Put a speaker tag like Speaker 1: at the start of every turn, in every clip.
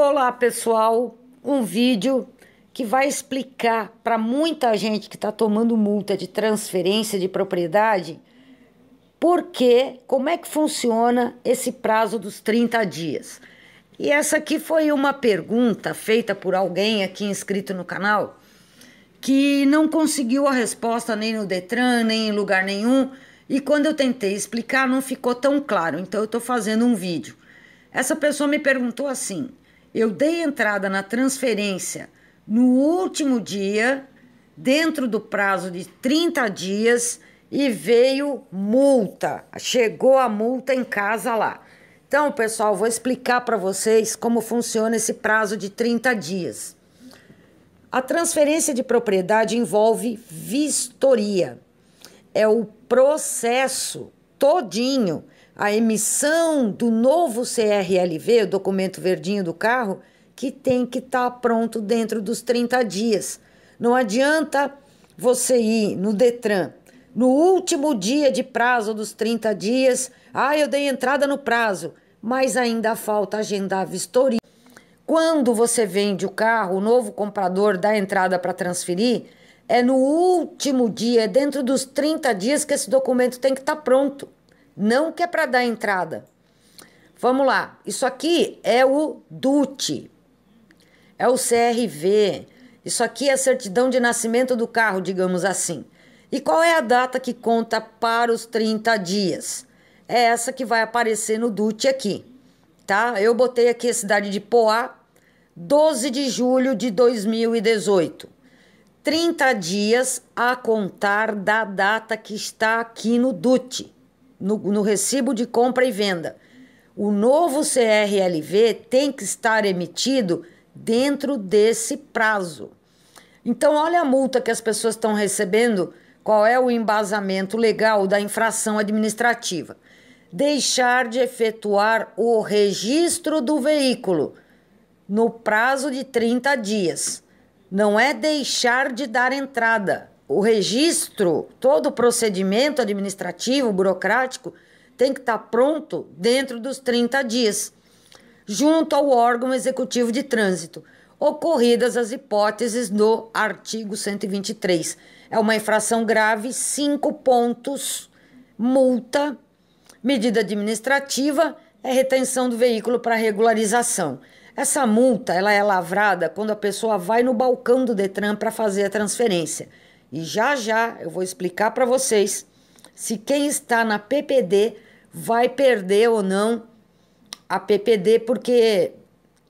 Speaker 1: Olá, pessoal. Um vídeo que vai explicar para muita gente que está tomando multa de transferência de propriedade por que, como é que funciona esse prazo dos 30 dias. E essa aqui foi uma pergunta feita por alguém aqui inscrito no canal que não conseguiu a resposta nem no Detran, nem em lugar nenhum. E quando eu tentei explicar, não ficou tão claro. Então, eu estou fazendo um vídeo. Essa pessoa me perguntou assim: eu dei entrada na transferência no último dia, dentro do prazo de 30 dias, e veio multa. Chegou a multa em casa lá. Então, pessoal, vou explicar para vocês como funciona esse prazo de 30 dias. A transferência de propriedade envolve vistoria. É o processo todinho a emissão do novo CRLV, o documento verdinho do carro, que tem que estar tá pronto dentro dos 30 dias. Não adianta você ir no Detran no último dia de prazo dos 30 dias. Ah, eu dei entrada no prazo, mas ainda falta agendar a vistoria. Quando você vende o carro, o novo comprador dá entrada para transferir, é no último dia, é dentro dos 30 dias que esse documento tem que estar tá pronto. Não que é para dar entrada. Vamos lá. Isso aqui é o DUT. É o CRV. Isso aqui é a certidão de nascimento do carro, digamos assim. E qual é a data que conta para os 30 dias? É essa que vai aparecer no DUT aqui, tá? Eu botei aqui a cidade de Poá, 12 de julho de 2018. 30 dias a contar da data que está aqui no DUT no, no recibo de compra e venda. O novo CRLV tem que estar emitido dentro desse prazo. Então, olha a multa que as pessoas estão recebendo, qual é o embasamento legal da infração administrativa. Deixar de efetuar o registro do veículo no prazo de 30 dias. Não é deixar de dar entrada, o registro, todo o procedimento administrativo, burocrático, tem que estar pronto dentro dos 30 dias, junto ao órgão executivo de trânsito, ocorridas as hipóteses do artigo 123. É uma infração grave, cinco pontos, multa, medida administrativa, é retenção do veículo para regularização. Essa multa ela é lavrada quando a pessoa vai no balcão do Detran para fazer a transferência e já já eu vou explicar para vocês se quem está na PPD vai perder ou não a PPD porque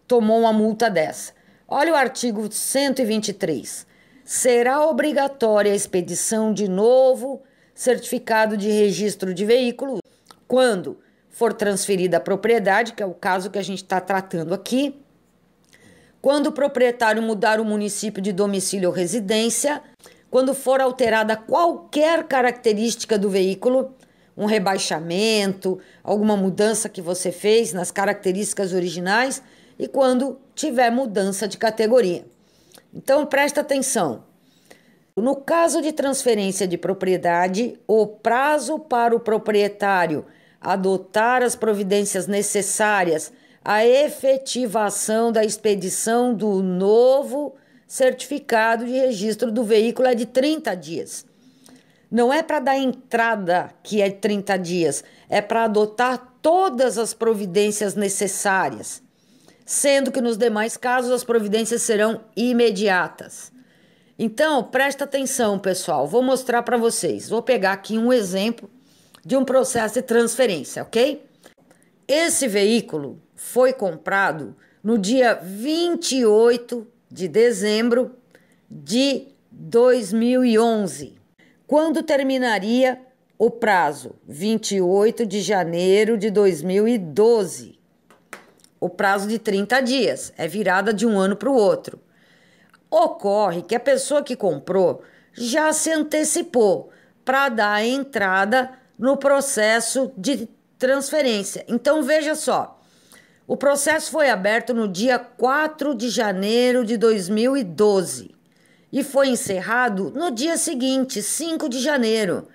Speaker 1: tomou uma multa dessa. Olha o artigo 123. Será obrigatória a expedição de novo certificado de registro de veículo quando for transferida a propriedade, que é o caso que a gente está tratando aqui, quando o proprietário mudar o município de domicílio ou residência, quando for alterada qualquer característica do veículo, um rebaixamento, alguma mudança que você fez nas características originais e quando tiver mudança de categoria. Então presta atenção. No caso de transferência de propriedade, o prazo para o proprietário adotar as providências necessárias à efetivação da expedição do novo certificado de registro do veículo é de 30 dias. Não é para dar entrada que é 30 dias, é para adotar todas as providências necessárias, sendo que nos demais casos as providências serão imediatas. Então, presta atenção, pessoal. Vou mostrar para vocês. Vou pegar aqui um exemplo de um processo de transferência, ok? Esse veículo foi comprado no dia 28 de dezembro de 2011, quando terminaria o prazo 28 de janeiro de 2012. O prazo de 30 dias é virada de um ano para o outro. Ocorre que a pessoa que comprou já se antecipou para dar entrada no processo de transferência. Então veja só, o processo foi aberto no dia 4 de janeiro de 2012 e foi encerrado no dia seguinte, 5 de janeiro.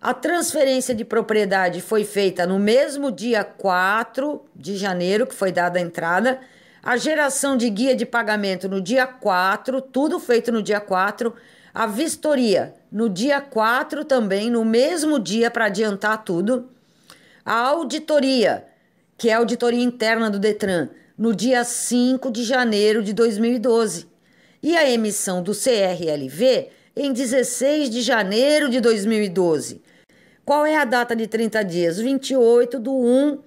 Speaker 1: A transferência de propriedade foi feita no mesmo dia 4 de janeiro, que foi dada a entrada. A geração de guia de pagamento no dia 4, tudo feito no dia 4. A vistoria no dia 4 também, no mesmo dia, para adiantar tudo. A auditoria que é a auditoria interna do Detran, no dia 5 de janeiro de 2012, e a emissão do CRLV em 16 de janeiro de 2012. Qual é a data de 30 dias? 28 de 1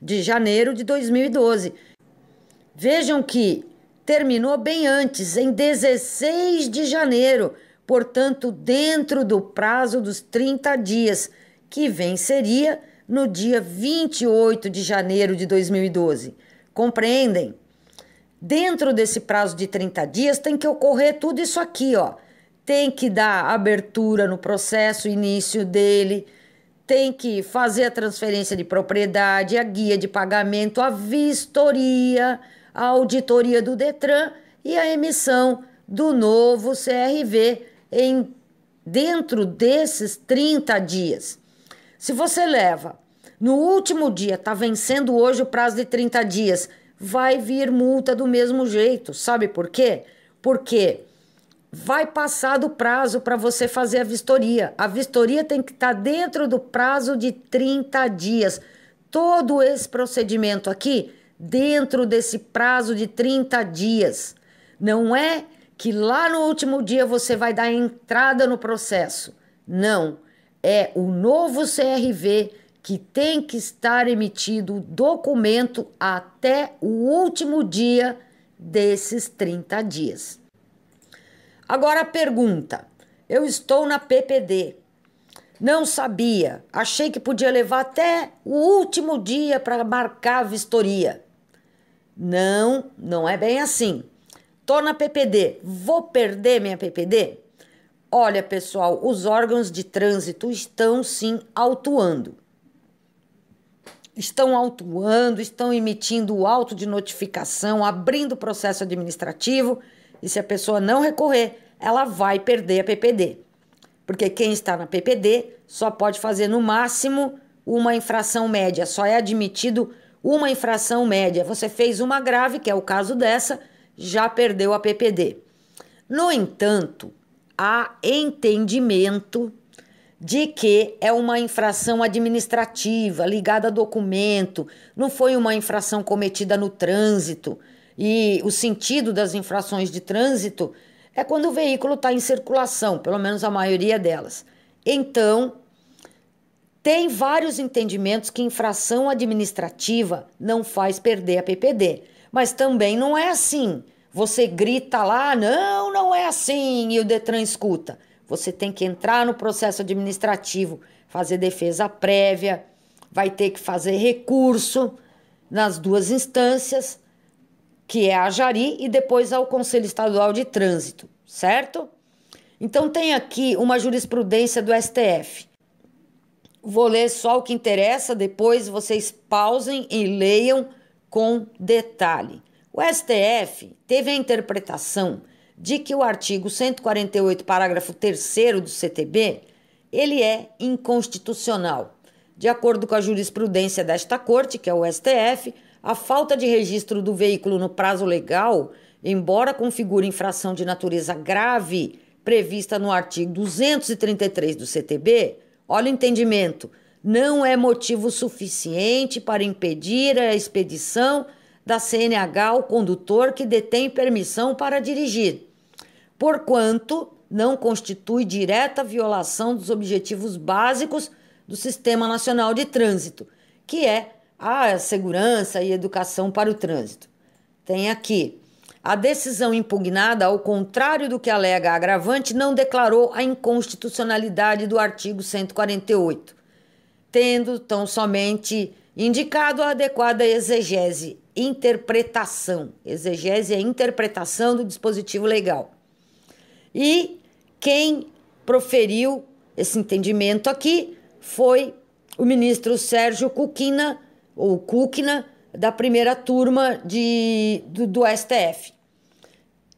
Speaker 1: de janeiro de 2012. Vejam que terminou bem antes, em 16 de janeiro, portanto, dentro do prazo dos 30 dias, que venceria no dia 28 de janeiro de 2012. Compreendem? Dentro desse prazo de 30 dias tem que ocorrer tudo isso aqui, ó. Tem que dar abertura no processo, início dele, tem que fazer a transferência de propriedade, a guia de pagamento, a vistoria, a auditoria do Detran e a emissão do novo CRV em dentro desses 30 dias. Se você leva no último dia, está vencendo hoje o prazo de 30 dias, vai vir multa do mesmo jeito. Sabe por quê? Porque vai passar do prazo para você fazer a vistoria. A vistoria tem que estar tá dentro do prazo de 30 dias. Todo esse procedimento aqui dentro desse prazo de 30 dias. Não é que lá no último dia você vai dar entrada no processo. Não. É o novo CRV que tem que estar emitido o documento até o último dia desses 30 dias. Agora a pergunta: eu estou na PPD. Não sabia, achei que podia levar até o último dia para marcar a vistoria. Não, não é bem assim. Tô na PPD, vou perder minha PPD? Olha, pessoal, os órgãos de trânsito estão sim autuando estão autuando, estão emitindo auto de notificação, abrindo processo administrativo, e se a pessoa não recorrer, ela vai perder a PPD. Porque quem está na PPD só pode fazer no máximo uma infração média, só é admitido uma infração média. Você fez uma grave, que é o caso dessa, já perdeu a PPD. No entanto, há entendimento de que é uma infração administrativa ligada a documento, não foi uma infração cometida no trânsito. E o sentido das infrações de trânsito é quando o veículo está em circulação, pelo menos a maioria delas. Então, tem vários entendimentos que infração administrativa não faz perder a PPD, mas também não é assim. Você grita lá, não, não é assim, e o Detran escuta. Você tem que entrar no processo administrativo, fazer defesa prévia, vai ter que fazer recurso nas duas instâncias, que é a Jari e depois ao Conselho Estadual de Trânsito, certo? Então tem aqui uma jurisprudência do STF. Vou ler só o que interessa, depois vocês pausem e leiam com detalhe. O STF teve a interpretação de que o artigo 148, parágrafo 3 do CTB, ele é inconstitucional. De acordo com a jurisprudência desta Corte, que é o STF, a falta de registro do veículo no prazo legal, embora configure infração de natureza grave prevista no artigo 233 do CTB, olha o entendimento, não é motivo suficiente para impedir a expedição da CNH ao condutor que detém permissão para dirigir porquanto não constitui direta violação dos objetivos básicos do Sistema Nacional de Trânsito, que é a segurança e educação para o trânsito. Tem aqui. A decisão impugnada, ao contrário do que alega a agravante, não declarou a inconstitucionalidade do artigo 148, tendo tão somente indicado a adequada exegese, interpretação. Exegese é interpretação do dispositivo legal e quem proferiu esse entendimento aqui foi o ministro Sérgio Kukina, ou Kukina, da primeira turma de, do, do STF.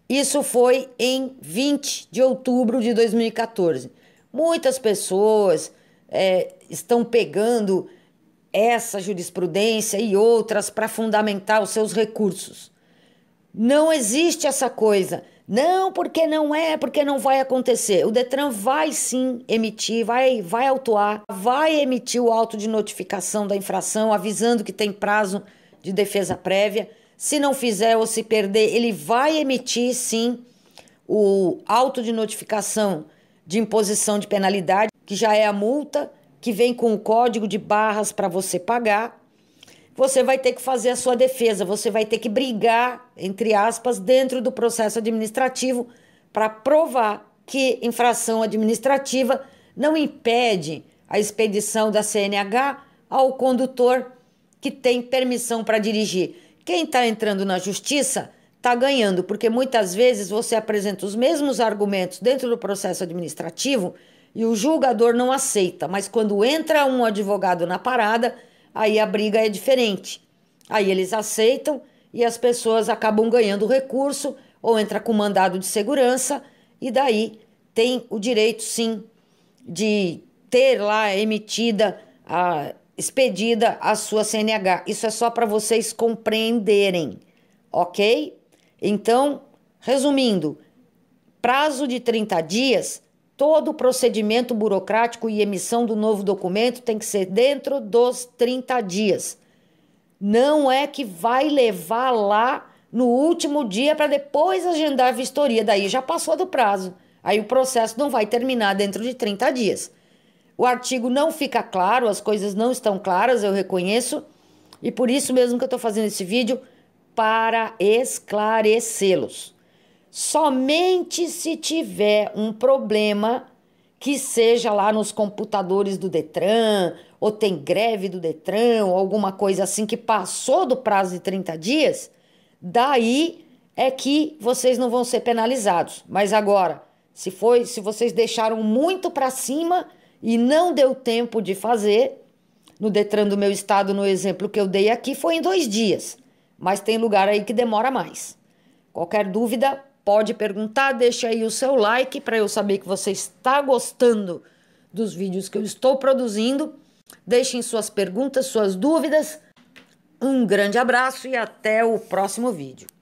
Speaker 1: Isso foi em 20 de outubro de 2014. Muitas pessoas é, estão pegando essa jurisprudência e outras para fundamentar os seus recursos. Não existe essa coisa não, porque não é, porque não vai acontecer. O Detran vai sim emitir, vai, vai autuar, vai emitir o auto de notificação da infração, avisando que tem prazo de defesa prévia. Se não fizer ou se perder, ele vai emitir sim o auto de notificação de imposição de penalidade, que já é a multa que vem com o código de barras para você pagar você vai ter que fazer a sua defesa, você vai ter que brigar, entre aspas, dentro do processo administrativo para provar que infração administrativa não impede a expedição da CNH ao condutor que tem permissão para dirigir. Quem está entrando na justiça está ganhando, porque muitas vezes você apresenta os mesmos argumentos dentro do processo administrativo e o julgador não aceita, mas quando entra um advogado na parada aí a briga é diferente. Aí eles aceitam e as pessoas acabam ganhando recurso ou entra com mandado de segurança e daí tem o direito sim de ter lá emitida a expedida a sua CNH. Isso é só para vocês compreenderem, OK? Então, resumindo, prazo de 30 dias todo o procedimento burocrático e emissão do novo documento tem que ser dentro dos 30 dias. Não é que vai levar lá no último dia para depois agendar a vistoria, daí já passou do prazo. Aí o processo não vai terminar dentro de 30 dias. O artigo não fica claro, as coisas não estão claras, eu reconheço, e por isso mesmo que eu estou fazendo esse vídeo para esclarecê-los somente se tiver um problema que seja lá nos computadores do Detran, ou tem greve do Detran, ou alguma coisa assim que passou do prazo de 30 dias, daí é que vocês não vão ser penalizados. Mas agora, se foi, se vocês deixaram muito para cima e não deu tempo de fazer, no Detran do meu estado, no exemplo que eu dei aqui, foi em dois dias. Mas tem lugar aí que demora mais. Qualquer dúvida, Pode perguntar, deixa aí o seu like para eu saber que você está gostando dos vídeos que eu estou produzindo. Deixem suas perguntas, suas dúvidas. Um grande abraço e até o próximo vídeo.